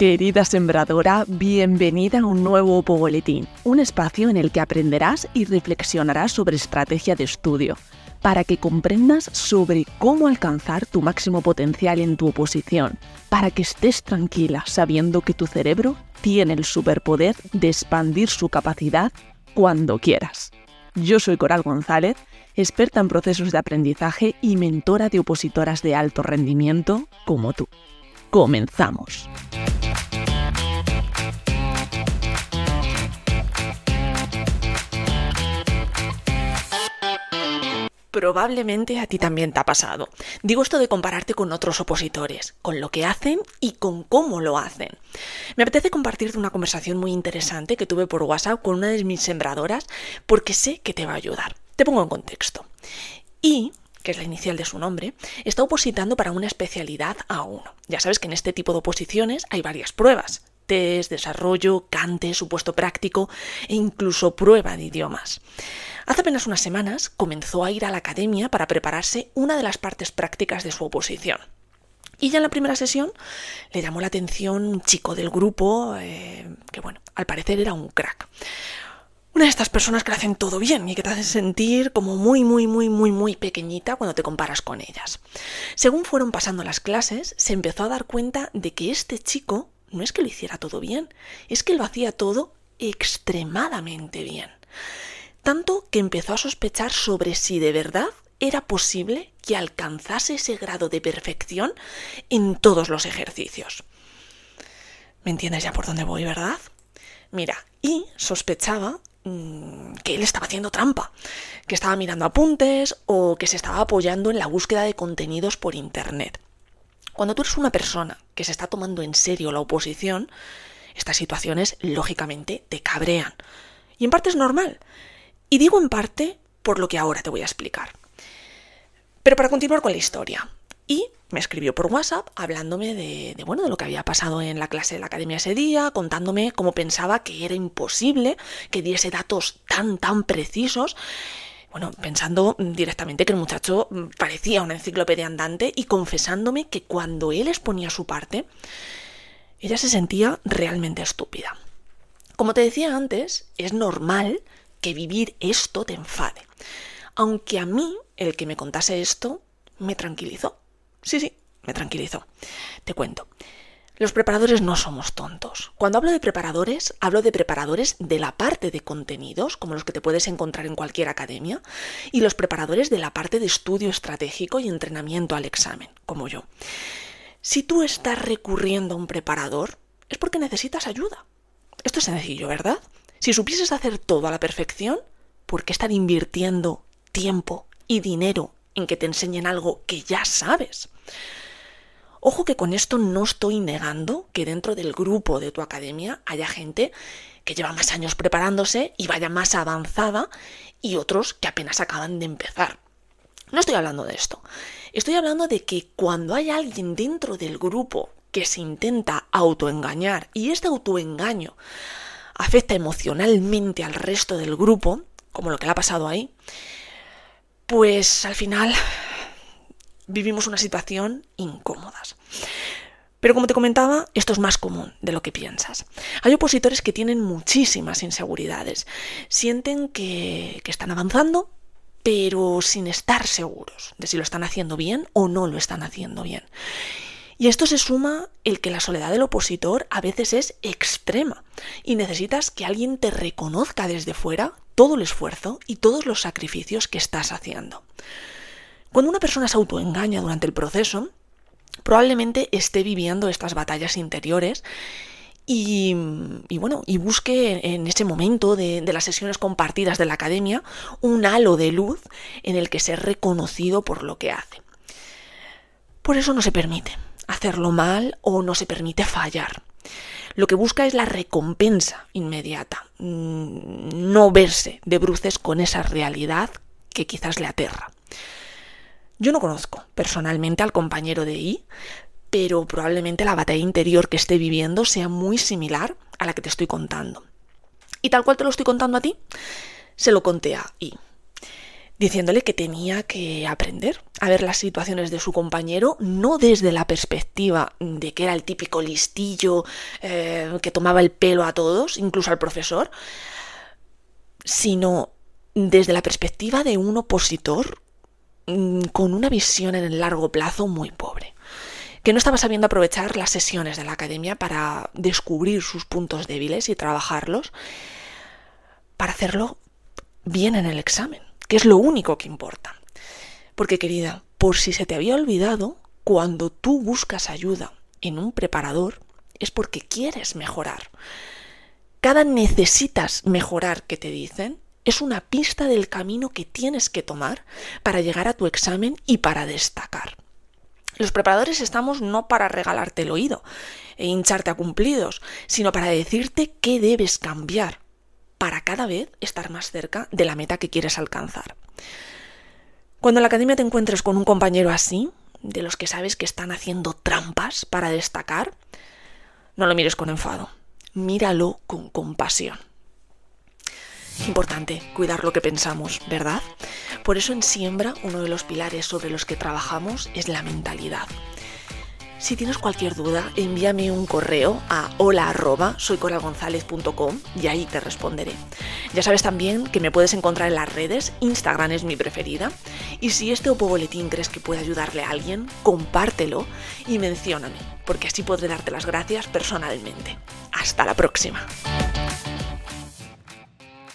Querida sembradora, bienvenida a un nuevo boletín, un espacio en el que aprenderás y reflexionarás sobre estrategia de estudio, para que comprendas sobre cómo alcanzar tu máximo potencial en tu oposición, para que estés tranquila sabiendo que tu cerebro tiene el superpoder de expandir su capacidad cuando quieras. Yo soy Coral González, experta en procesos de aprendizaje y mentora de opositoras de alto rendimiento como tú. Comenzamos. probablemente a ti también te ha pasado. Digo esto de compararte con otros opositores, con lo que hacen y con cómo lo hacen. Me apetece compartirte una conversación muy interesante que tuve por WhatsApp con una de mis sembradoras porque sé que te va a ayudar. Te pongo en contexto. Y que es la inicial de su nombre, está opositando para una especialidad a uno. Ya sabes que en este tipo de oposiciones hay varias pruebas desarrollo, cante, supuesto práctico e incluso prueba de idiomas. Hace apenas unas semanas comenzó a ir a la academia para prepararse una de las partes prácticas de su oposición. Y ya en la primera sesión le llamó la atención un chico del grupo, eh, que bueno, al parecer era un crack. Una de estas personas que lo hacen todo bien y que te hacen sentir como muy, muy, muy, muy, muy pequeñita cuando te comparas con ellas. Según fueron pasando las clases, se empezó a dar cuenta de que este chico no es que lo hiciera todo bien, es que lo hacía todo extremadamente bien. Tanto que empezó a sospechar sobre si de verdad era posible que alcanzase ese grado de perfección en todos los ejercicios. ¿Me entiendes ya por dónde voy, verdad? Mira, y sospechaba mm, que él estaba haciendo trampa, que estaba mirando apuntes o que se estaba apoyando en la búsqueda de contenidos por Internet. Cuando tú eres una persona que se está tomando en serio la oposición, estas situaciones lógicamente te cabrean. Y en parte es normal. Y digo en parte por lo que ahora te voy a explicar. Pero para continuar con la historia. Y me escribió por WhatsApp hablándome de, bueno, de lo que había pasado en la clase de la academia ese día, contándome cómo pensaba que era imposible que diese datos tan, tan precisos bueno, pensando directamente que el muchacho parecía una enciclopedia andante y confesándome que cuando él exponía su parte, ella se sentía realmente estúpida. Como te decía antes, es normal que vivir esto te enfade. Aunque a mí, el que me contase esto, me tranquilizó. Sí, sí, me tranquilizó. Te cuento. Los preparadores no somos tontos. Cuando hablo de preparadores, hablo de preparadores de la parte de contenidos, como los que te puedes encontrar en cualquier academia, y los preparadores de la parte de estudio estratégico y entrenamiento al examen, como yo. Si tú estás recurriendo a un preparador, es porque necesitas ayuda. Esto es sencillo, ¿verdad? Si supieses hacer todo a la perfección, ¿por qué estar invirtiendo tiempo y dinero en que te enseñen algo que ya sabes? Ojo que con esto no estoy negando que dentro del grupo de tu academia haya gente que lleva más años preparándose y vaya más avanzada y otros que apenas acaban de empezar. No estoy hablando de esto. Estoy hablando de que cuando hay alguien dentro del grupo que se intenta autoengañar y este autoengaño afecta emocionalmente al resto del grupo, como lo que le ha pasado ahí, pues al final vivimos una situación incómodas. Pero como te comentaba, esto es más común de lo que piensas. Hay opositores que tienen muchísimas inseguridades, sienten que, que están avanzando, pero sin estar seguros de si lo están haciendo bien o no lo están haciendo bien. Y esto se suma el que la soledad del opositor a veces es extrema y necesitas que alguien te reconozca desde fuera todo el esfuerzo y todos los sacrificios que estás haciendo. Cuando una persona se autoengaña durante el proceso, probablemente esté viviendo estas batallas interiores y, bueno, y busque en ese momento de, las sesiones compartidas de la academia un halo de luz en el que ser reconocido por lo que hace. Por eso no se permite hacerlo mal o no se permite fallar. Lo que busca es la recompensa inmediata, mm, no verse de bruces con esa realidad que quizás le aterra. Yo no conozco personalmente al compañero de I, pero probablemente la batalla interior que esté viviendo sea muy similar a la que te estoy contando. Y tal cual te lo estoy contando a ti, se lo conté a I, diciéndole que tenía que aprender a ver las situaciones de su compañero no desde la perspectiva de que era el típico listillo eh, que tomaba el pelo a todos, incluso al profesor, sino desde la perspectiva de un opositor Mm, con una visión en el largo plazo muy pobre, que no estaba sabiendo aprovechar las sesiones de la academia para descubrir sus puntos débiles y trabajarlos para hacerlo bien en el examen, que es lo único que importa. Porque querida, por si se te había olvidado, cuando tú buscas ayuda en un preparador es porque quieres mejorar. Cada necesitas mejorar que te dicen es una pista del camino que tienes que tomar para llegar a tu examen y para destacar. Los preparadores estamos no para regalarte el oído e hincharte a cumplidos, sino para decirte qué debes cambiar para cada vez estar más cerca de la meta que quieres alcanzar. Cuando en la academia te encuentres con un compañero así, de los que sabes que están haciendo trampas para destacar, no lo mires con enfado, míralo con compasión. Importante cuidar lo que pensamos, ¿verdad? Por eso en Siembra uno de los pilares sobre los que trabajamos es la mentalidad. Si tienes cualquier duda, envíame un correo a hola y ahí te responderé. Ya sabes también que me puedes encontrar en las redes, Instagram es mi preferida. Y si este boletín crees que puede ayudarle a alguien, compártelo y mencióname, porque así podré darte las gracias personalmente. Hasta la próxima.